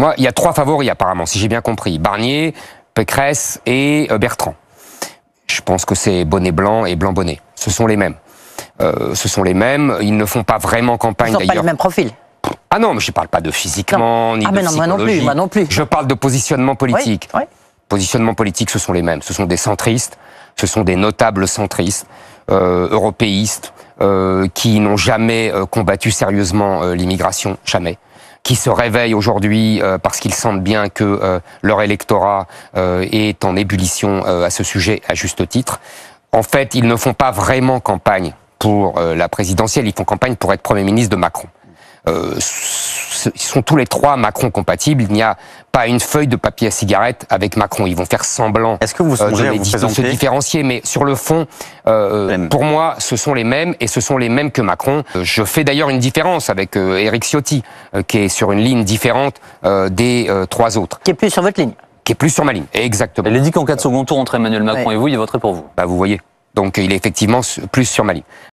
Moi, il y a trois favoris apparemment, si j'ai bien compris. Barnier, Pécresse et euh, Bertrand. Je pense que c'est bonnet blanc et blanc bonnet. Ce sont les mêmes. Euh, ce sont les mêmes. Ils ne font pas vraiment campagne d'ailleurs. Ils n'ont pas le même profil. Ah non, mais je ne parle pas de physiquement, ni ah de mais non, psychologie. Moi non, plus, non plus. Je parle de positionnement politique. Positionnement politique, ce sont les mêmes. Ce sont des centristes, ce sont des notables centristes, euh, européistes, euh, qui n'ont jamais euh, combattu sérieusement euh, l'immigration, jamais qui se réveillent aujourd'hui parce qu'ils sentent bien que leur électorat est en ébullition à ce sujet à juste titre. En fait, ils ne font pas vraiment campagne pour la présidentielle, ils font campagne pour être Premier ministre de Macron ils sont tous les trois Macron compatibles. Il n'y a pas une feuille de papier à cigarette avec Macron. Ils vont faire semblant Est-ce que vous euh, se différencier, mais sur le fond, euh, pour moi, ce sont les mêmes et ce sont les mêmes que Macron. Euh, je fais d'ailleurs une différence avec Eric Ciotti, qui est sur une ligne différente des trois autres. Qui est plus sur votre ligne Qui est plus sur ma ligne, exactement. Elle a dit qu'en cas de second tour entre Emmanuel Macron et vous, il voterait pour vous. Bah, vous voyez. Donc il est effectivement plus sur ma ligne.